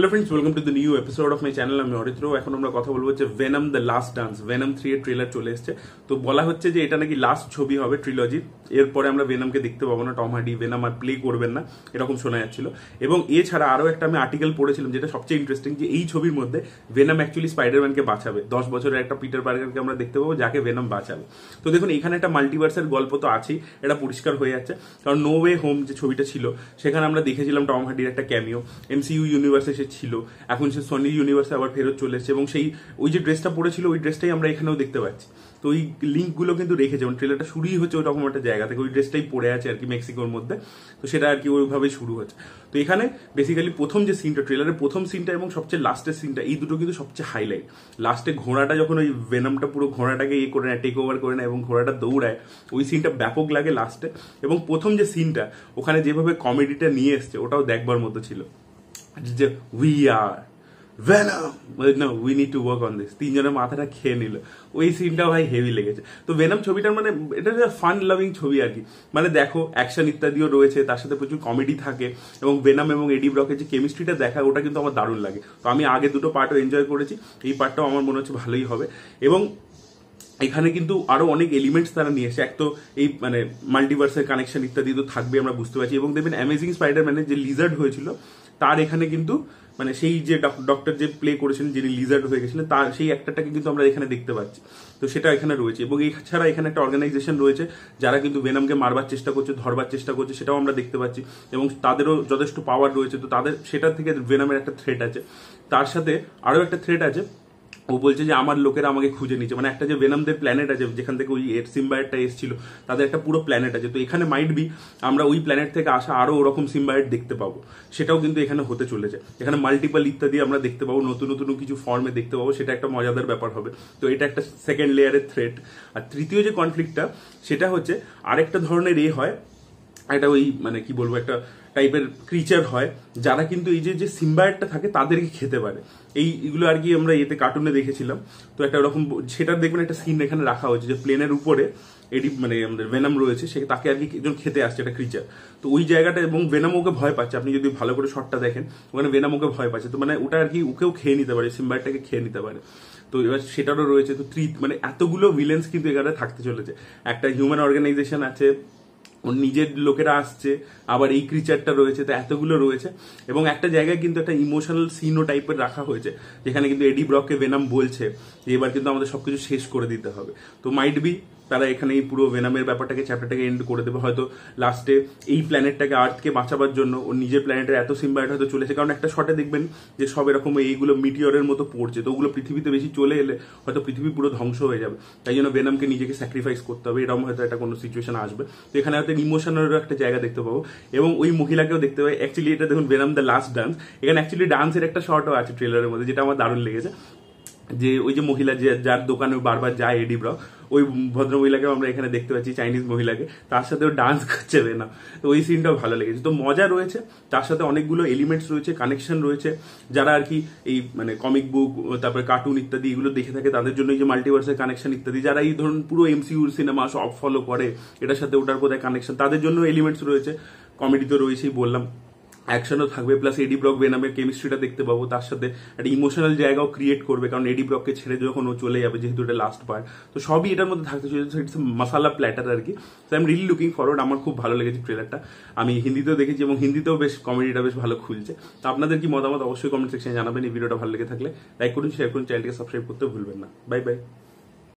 hello friends welcome to the new episode of my channel আমি অরিত্র এখন আমরা কথা বলবো হচ্ছে Venom the last dance Venom three এর ট্রেলার চলে এসছে তো বলা হচ্ছে যে এটা নাকি লাস্ট ছবি হবে ট্রিলজির এরপরে আমরা ভেনমকে দেখতে পাবো না টম হার্ডি ভেনম আর প্লে করবেন না এরকম শোনা যাচ্ছিল এবং এছাড়া আরও একটা আমি আর্টিকেল পড়েছিলাম যেটা সবচেয়ে ইন্টারেস্টিং যে এই ছবির মধ্যে ভেনম অ্যাকচুয়ালি স্পাইডারম্যানকে বাঁচাবে দশ বছরের একটা পিটার পার্কারকে আমরা দেখতে পাবো যাকে ভেনম বাঁচাবে তো দেখুন এখানে একটা মাল্টিভার্সের গল্প তো আছেই এটা পরিষ্কার হয়ে যাচ্ছে কারণ নো ওয়ে হোম যে ছবিটা ছিল সেখানে আমরা দেখেছিলাম টম হার্ডির একটা ক্যামিও এমসিইউ ইউনিভার্সে সে ছিল এখন সে সনি ইউনিভার্সে আবার ফেরত চলে এসেছে এবং সেই ওই যে ড্রেসটা পরেছিল ওই ড্রেসটাই আমরা এখানেও দেখতে পাচ্ছি তো ওই লিঙ্কগুলো কিন্তু রেখেছে যেমন ট্রেলারটা শুরুই হচ্ছে ওরকম একটা জায়গা থেকে ওই ড্রেসটাই পরে আছে আর কি মেক্সিকোর মধ্যে তো সেটা আর কি ওইভাবেই শুরু হচ্ছে তো এখানে বেসিক্যালি প্রথম যে সিনটা ট্রেলারের প্রথম সিনটা এবং সবচেয়ে লাস্টের সিনটা এই দুটো কিন্তু সবচেয়ে হাইলাইট লাস্টে ঘোড়াটা যখন ওই ভেনামটা পুরো ঘোড়াটাকে ইয়ে করে নেয় টেক ওভার করে নেয় এবং ঘোড়াটা দৌড়ায় ওই সিনটা ব্যাপক লাগে লাস্টে এবং প্রথম যে সিনটা ওখানে যেভাবে কমেডিটা নিয়ে এসছে ওটাও দেখবার মতো ছিল যে we are Venom no we need to work on this তিনজনের মাথাটা খেয়ে নিল ওই সিনটা ভাই হেভি লেগেছে তো ভেনম ছবিটার মানে এটা ফান লাভিং ছবি আর কি মানে দেখো অ্যাকশন ইত্যাদিও রয়েছে তার সাথে প্রচুর কমেডি থাকে এবং ভেনম এবং এডি ব্রকের যে কেমিস্ট্রিটা দেখা ওটা কিন্তু আমার দারুণ লাগে তো আমি আগে দুটো পার্টও এনজয় করেছি এই পার্টটাও আমার মনে হচ্ছে ভালোই হবে এবং এখানে কিন্তু আরো অনেক এলিমেন্টস তারা নিয়ে এসে এক তো এই মানে মাল্টিভার্সের কানেকশন ইত্যাদি তো থাকবে আমরা বুঝতে পারছি এবং দেখবেন অ্যামেজিং স্পাইডার স্পাইডারম্যানের যে লিজার্ড হয়েছিল তার এখানে কিন্তু মানে সেই যে ডক্টর যে প্লে করেছেন যিনি লিজার্ড হয়ে গেছিলেন তার সেই অ্যাক্টারটাকে কিন্তু আমরা এখানে দেখতে পাচ্ছি তো সেটা এখানে রয়েছে এবং এছাড়া এখানে একটা অর্গানাইজেশন রয়েছে যারা কিন্তু বেনামকে মারবার চেষ্টা করছে ধরবার চেষ্টা করছে সেটাও আমরা দেখতে পাচ্ছি এবং তাদেরও যথেষ্ট পাওয়ার রয়েছে তো তাদের সেটা থেকে বেনামের একটা থ্রেট আছে তার সাথে আরও একটা থ্রেট আছে ও বলছে যে আমার লোকেরা আমাকে খুঁজে নিচ্ছে মানে একটা যে বেনামদের প্ল্যানেট আছে যেখান থেকে ওই সিম্বায়েটটা এসেছিল তাদের একটা পুরো প্ল্যানেট আছে তো এখানে মাইট বি আমরা ওই প্ল্যানেট থেকে আসা আরও ওরকম সিম্বায়েট দেখতে পাবো সেটাও কিন্তু এখানে হতে চলেছে এখানে মাল্টিপাল ইত্যাদি আমরা দেখতে পাবো নতুন নতুন কিছু ফর্মে দেখতে পাবো সেটা একটা মজাদার ব্যাপার হবে তো এটা একটা সেকেন্ড লেয়ারের থ্রেট আর তৃতীয় যে কনফ্লিক্টটা সেটা হচ্ছে আরেকটা ধরনের এ হয় একটা ওই মানে কি বলবো একটা টাইপের ক্রিচার হয় যারা কিন্তু এই যে যে থাকে তাদেরকে খেতে পারে এইগুলো আর কি আমরা এতে কার্টুনে দেখেছিলাম তো একটা ওরকম সেটার দেখবেন একটা সিন এখানে রাখা হয়েছে যে প্লেনের উপরে এটি মানে আমাদের ভেনাম রয়েছে সে তাকে আর কি একজন খেতে আসছে একটা ক্রিচার তো ওই জায়গাটা এবং ভেনাম ওকে ভয় পাচ্ছে আপনি যদি ভালো করে শটটা দেখেন ওখানে ভেনাম ওকে ভয় পাচ্ছে তো মানে ওটা আর কি ওকেও খেয়ে নিতে পারে সিম্বায়ারটাকে খেয়ে নিতে পারে তো এবার সেটারও রয়েছে তো থ্রি মানে এতগুলো ভিলেন্স কিন্তু এখানে থাকতে চলেছে একটা হিউম্যান অর্গানাইজেশন আছে ওর নিজের লোকেরা আসছে আবার এই ক্রিচারটা রয়েছে তো এতগুলো রয়েছে এবং একটা জায়গায় কিন্তু একটা ইমোশনাল সিনও টাইপের রাখা হয়েছে যেখানে কিন্তু এডি ব্রককে বেনাম বলছে যে এবার কিন্তু আমাদের সবকিছু শেষ করে দিতে হবে তো মাইট বি তারা এখানে এই পুরো ভেনামের ব্যাপারটাকে চ্যাপ্টারটাকে এন্ড করে দেবে হয়তো লাস্টে এই প্ল্যানেটটাকে আর্থকে বাঁচাবার জন্য ও নিজের প্ল্যানেটের এত সিম্বায়ট হয়তো চলেছে কারণ একটা শটে দেখবেন যে সব এরকম এইগুলো মিটিওরের মতো পড়ছে তো ওগুলো পৃথিবীতে বেশি চলে এলে হয়তো পৃথিবী পুরো ধ্বংস হয়ে যাবে তাই জন্য ভেনামকে নিজেকে স্যাক্রিফাইস করতে হবে এরকম হয়তো একটা কোনো সিচুয়েশন আসবে তো এখানে হয়তো ইমোশনেরও একটা জায়গা দেখতে পাবো এবং ওই মহিলাকেও দেখতে পাই অ্যাকচুয়ালি এটা দেখুন ভেনাম দ্য লাস্ট ডান্স এখানে অ্যাকচুয়ালি ডান্সের একটা শর্টও আছে ট্রেলারের মধ্যে যেটা আমার দারুণ লেগেছে যে ওই যে মহিলা যে যার দোকানে বারবার যায় এডি ব্র ওই ভদ্র মহিলাকে আমরা এখানে দেখতে পাচ্ছি চাইনিজ মহিলাকে তার সাথেও ডান্স করছে না তো ওই সিনটাও ভালো লেগেছে তো মজা রয়েছে তার সাথে অনেকগুলো এলিমেন্টস রয়েছে কানেকশন রয়েছে যারা আর কি এই মানে কমিক বুক তারপরে কার্টুন ইত্যাদি এগুলো দেখে থাকে তাদের জন্য এই যে মাল্টিভার্সের কানেকশন ইত্যাদি যারা এই ধরুন পুরো এমসিউর সিনেমা সব ফলো করে এটার সাথে ওটার কোথায় কানেকশন তাদের জন্য এলিমেন্টস রয়েছে কমেডি তো রয়েছেই বললাম অ্যাকশনও থাকবে প্লাস এডি ব্লক বেনামের কেমিস্ট্রিটা দেখতে পাবো তার সাথে একটা ইমোশনাল জায়গাও ক্রিয়েট করবে কারণ এডি ব্লককে ছেড়ে যখন ও চলে যাবে যেহেতু এটা লাস্ট পার্ট তো সবই এটার মধ্যে থাকতে চলেছে ইটস মশালা প্ল্যাটার আর কি তো I am really looking forward আমার খুব ভালো লেগেছে ট্রেলারটা আমি হিন্দিতেও দেখেছি এবং হিন্দিতেও বেশ কমেডিটা বেশ ভালো খুলছে তো আপনাদের কি মতামত অবশ্যই কমেন্ট সেকশনে জানাবেন এই ভিডিওটা ভালো লেগে থাকলে লাইক করুন শেয়ার করুন চ্যানেলকে সাবস্ক্রাইব করতে ভুলবেন না বাই বাই